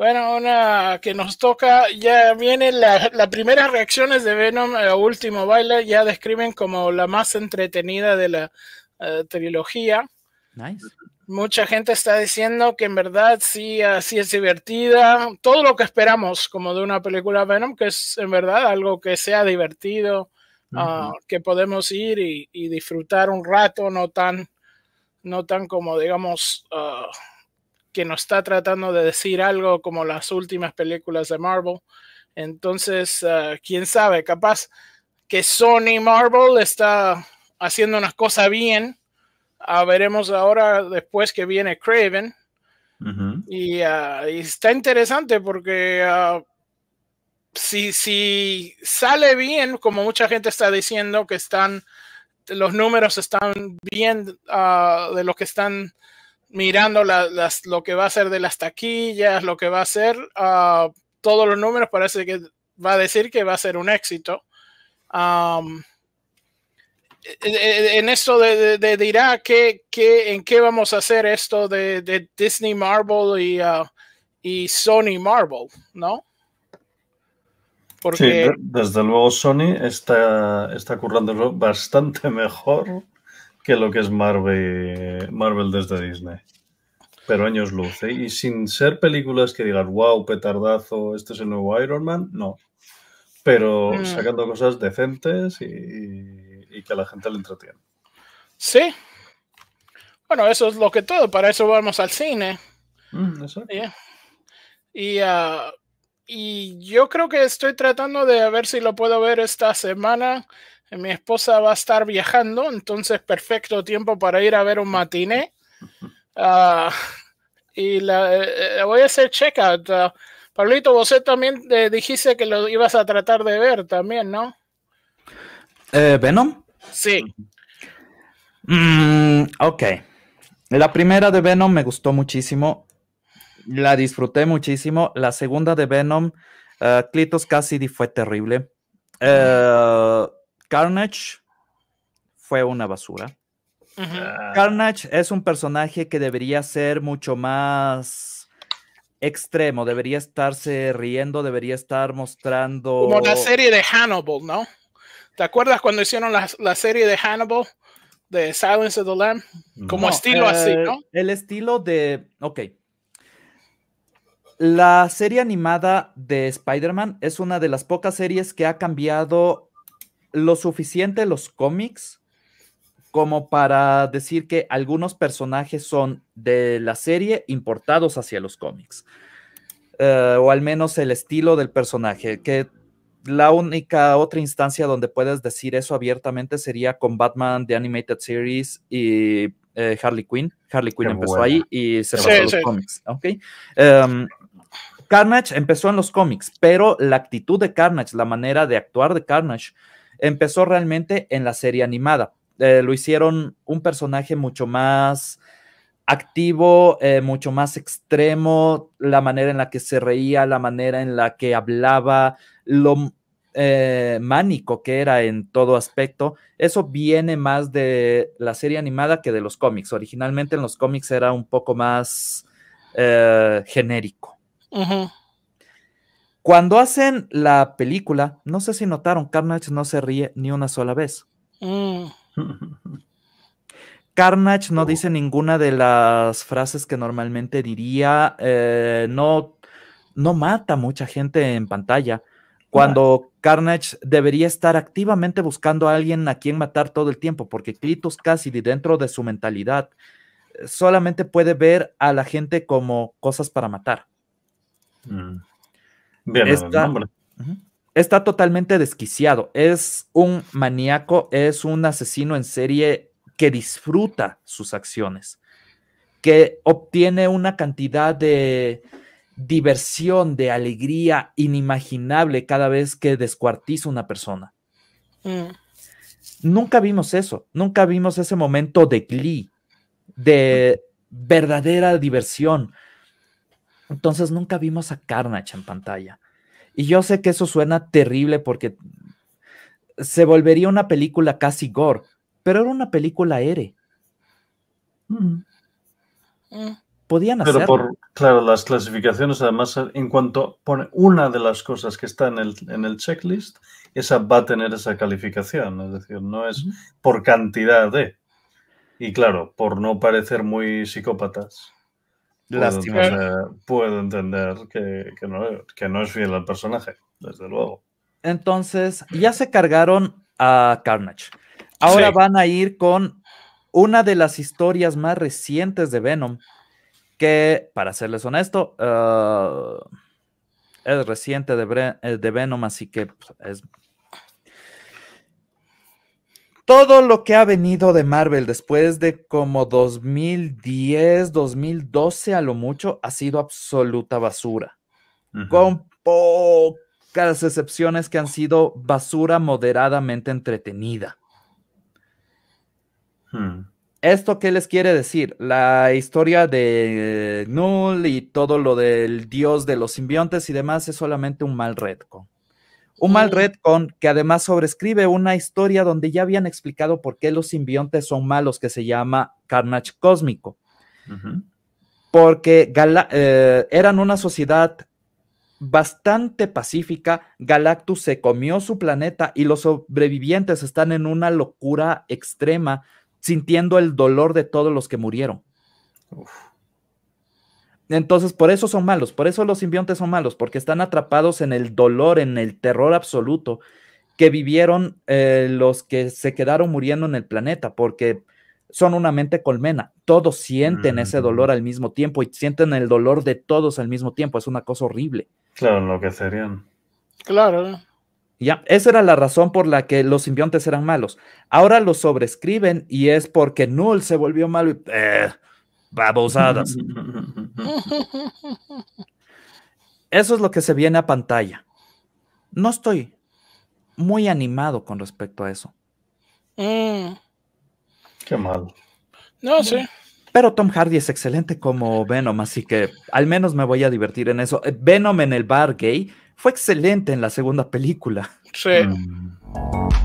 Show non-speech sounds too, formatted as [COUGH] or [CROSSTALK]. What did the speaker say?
Bueno, una que nos toca, ya viene la, las primeras reacciones de Venom el eh, Último Baile, ya describen como la más entretenida de la eh, trilogía. Nice. Mucha gente está diciendo que en verdad sí, así es divertida. Todo lo que esperamos como de una película Venom, que es en verdad algo que sea divertido, ah, que podemos ir y, y, disfrutar un rato, no tan, no tan como digamos ah, que nos está tratando de decir algo como las últimas películas de Marvel. Entonces, ah, quién sabe, capaz que Sony Marvel está haciendo unas cosas bien. a ah, veremos ahora después que viene Craven. Ah, y, está interesante porque si, si sale bien, como mucha gente está diciendo que están, los números están bien de los que están mirando lo que va a ser de las taquillas, lo que va a ser, ah, todos los números parece que va a decir que va a ser un éxito. E, e, e, en esto de, dirá en qué vamos a hacer esto de, Disney Marvel ah, y, Sony Marvel, ¿no? Sí, desde luego Sony está, está currándolo bastante mejor que lo que es Marvel, Marvel desde Disney. Pero años luz. ¿eh? Y sin ser películas que digan, wow, petardazo, este es el nuevo Iron Man, no. Pero mm. sacando cosas decentes y, que la gente le entretiene. Sí. Bueno, eso es lo que todo. Para eso vamos al cine. Mm, y, ah, y yo creo que estoy tratando de ver si lo puedo ver esta semana. Mi esposa va a estar viajando, entonces perfecto tiempo para ir a ver un matiné. [LAUGHS] Ah, y la, eh, eh, voy a hacer checkout. out ah, Pablito, vos también eh, dijiste que lo ibas a tratar de ver también, ¿no? ¿Venom? Sí. Mm, ok. La primera de Venom me gustó muchísimo. La disfruté muchísimo. La segunda de Venom, Clitos Cassidy fue terrible. Carnage fue una basura. Ah. Carnage es un personaje que debería ser mucho más extremo, debería estarse riendo, debería estar mostrando... Como la serie de Hannibal, ¿no? ¿Te acuerdas cuando hicieron la, la serie de Hannibal? De Silence of the Lamb, como estilo así, eh, ¿no? El estilo de. Ok. La serie animada de Spider-Man es una de las pocas series que ha cambiado lo suficiente los cómics como para decir que algunos personajes son de la serie importados hacia los cómics. Eh, o al menos el estilo del personaje, que la única otra instancia donde puedes decir eso abiertamente sería con Batman The Animated Series y eh, Harley Quinn. Harley Quinn empezó ahí y se pasó los cómics. Okay. Em, Carnage empezó en los cómics, pero la actitud de Carnage, la manera de actuar de Carnage, empezó realmente en la serie animada. Eh, lo hicieron un personaje mucho más activo, eh, mucho más extremo, la manera en la que se reía, la manera en la que hablaba, lo eh, mánico que era en todo aspecto. Eso viene más de la serie animada que de los cómics. Originalmente en los cómics era un poco más genérico. Cuando hacen la película, no sé si notaron, Carnage no se ríe ni una sola vez. Mm. Carnage no dice ninguna de las frases que normalmente diría, eh, no, no mata mucha gente en pantalla. Cuando Carnage debería estar activamente buscando a alguien a quien matar todo el tiempo, porque Clitus Cassidy, dentro de su mentalidad, eh, solamente puede ver a la gente como cosas para matar. Mm está, totalmente desquiciado. Es un maníaco, es un asesino en serie que disfruta sus acciones, que obtiene una cantidad de diversión, de alegría inimaginable cada vez que descuartiza una persona. Mm. Nunca vimos eso, nunca vimos ese momento de glee, de verdadera diversión, entonces nunca vimos a Carnage en pantalla. Y yo sé que eso suena terrible porque se volvería una película casi gore, pero era una película R. Mm. Eh. Podían hacerlo. Pero por, claro, las clasificaciones, además, en cuanto pone una de las cosas que está en el, en el checklist, esa va a tener esa calificación. Es decir, no es por cantidad de. Y claro, por no parecer muy psicópatas. Lástima, puedo entender que, no, es fiel al personaje, desde luego. Entonces, ya se cargaron a Carnage. Ahora van a ir con una de las historias más recientes de Venom, que, para serles honesto, eh, es reciente de, eh, de, Venom, así que pues, es todo lo que ha venido de Marvel después de como 2010, 2012 a lo mucho, ha sido absoluta basura. Con pocas excepciones que han sido basura moderadamente entretenida. Hmm. ¿Esto qué les quiere decir? La historia de Null y todo lo del dios de los simbiontes y demás es solamente un mal redco. Un mal mm. con que además sobrescribe una historia donde ya habían explicado por qué los simbiontes son malos, que se llama Carnage Cósmico. Porque eh, eran una sociedad bastante pacífica, Galactus se comió su planeta y los sobrevivientes están en una locura extrema, sintiendo el dolor de todos los que murieron. Entonces, por eso son malos, por eso los simbiontes son malos, porque están atrapados en el dolor, en el terror absoluto que vivieron eh, los que se quedaron muriendo en el planeta, porque son una mente colmena. Todos sienten ese mm. dolor al mismo tiempo y sienten el dolor de todos al mismo tiempo. Es una cosa horrible. Claro, lo que serían. Claro. Ya, esa era la razón por la que los simbiontes eran malos. Ahora los sobrescriben y es porque Null se volvió malo. Y, eh, babosadas. Eso es lo que se viene a pantalla. No estoy muy animado con respecto a eso. Mm. Qué mal. No sé. Pero Tom Hardy es excelente como Venom, así que al menos me voy a divertir en eso. Eh, Venom en el bar gay fue excelente en la segunda película. Sí. Mm.